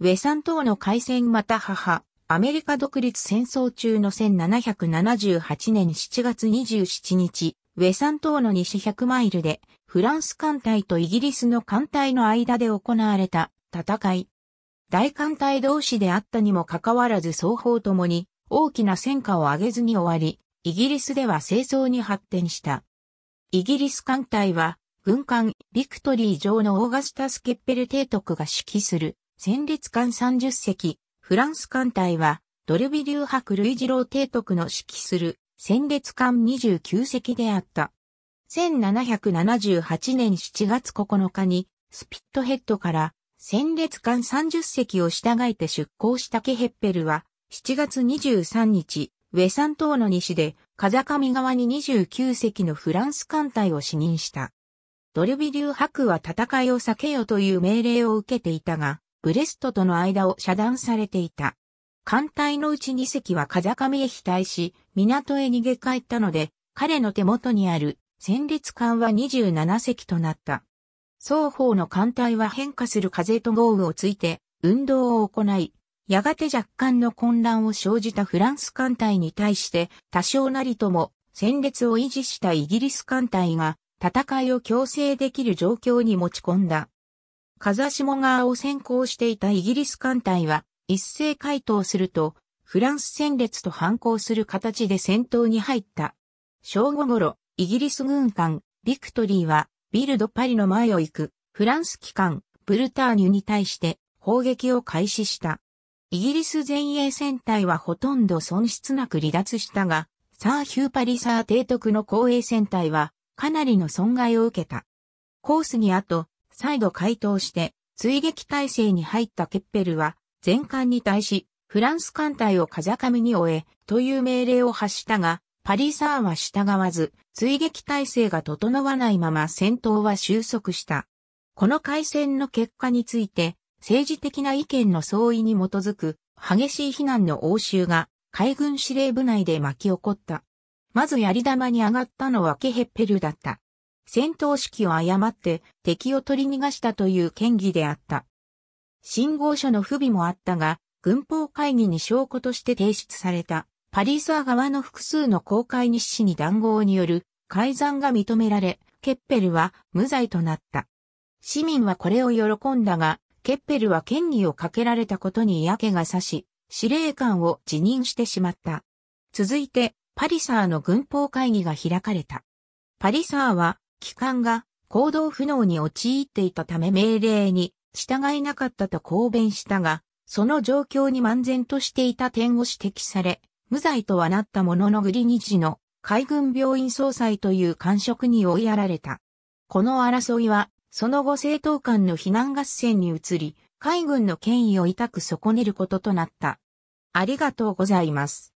ウェサン島の海戦また母、アメリカ独立戦争中の1778年7月27日、ウェサン島の西100マイルで、フランス艦隊とイギリスの艦隊の間で行われた戦い。大艦隊同士であったにもかかわらず双方ともに大きな戦果を上げずに終わり、イギリスでは清掃に発展した。イギリス艦隊は、軍艦ビクトリー上のオーガスタス・ケッペル提督が指揮する戦列艦30隻、フランス艦隊は、ドルビ流白類次郎提督の指揮する戦列艦29隻であった。1778年7月9日に、スピットヘッドから戦列艦30隻を従えて出港したケヘッペルは、7月23日、ウェサン島の西で、風上側に29隻のフランス艦隊を指認した。ドルビ流白は戦いを避けよという命令を受けていたが、ブレストとの間を遮断されていた。艦隊のうち2隻は風上へ飛退し、港へ逃げ帰ったので、彼の手元にある戦列艦は27隻となった。双方の艦隊は変化する風と豪雨をついて運動を行い、やがて若干の混乱を生じたフランス艦隊に対して多少なりとも戦列を維持したイギリス艦隊が戦いを強制できる状況に持ち込んだ。風下側を先行していたイギリス艦隊は一斉回答すると、フランス戦列と反抗する形で戦闘に入った。正午頃、イギリス軍艦、ビクトリーは、ビルド・パリの前を行く、フランス機関、ブルターニュに対して、砲撃を開始した。イギリス前衛戦隊はほとんど損失なく離脱したが、サー・ヒュー・パリサー提督の後衛戦隊は、かなりの損害を受けた。コースに後、再度回答して、追撃体制に入ったケッペルは、前艦に対し、フランス艦隊を風上に終え、という命令を発したが、パリサーは従わず、追撃体制が整わないまま戦闘は収束した。この海戦の結果について、政治的な意見の相違に基づく、激しい非難の応酬が、海軍司令部内で巻き起こった。まず槍玉に上がったのはケヘッペルだった。戦闘指揮を誤って敵を取り逃がしたという嫌疑であった。信号書の不備もあったが、軍法会議に証拠として提出された、パリサー側の複数の公開日誌に談合による改ざんが認められ、ケッペルは無罪となった。市民はこれを喜んだが、ケッペルは権威をかけられたことに嫌気がさし、司令官を辞任してしまった。続いて、パリサーの軍法会議が開かれた。パリサーは機関が行動不能に陥っていたため命令に従えなかったと抗弁したが、その状況に漫然としていた点を指摘され、無罪とはなったもののグリニチの海軍病院総裁という官職に追いやられた。この争いは、その後政党間の避難合戦に移り、海軍の権威を痛く損ねることとなった。ありがとうございます。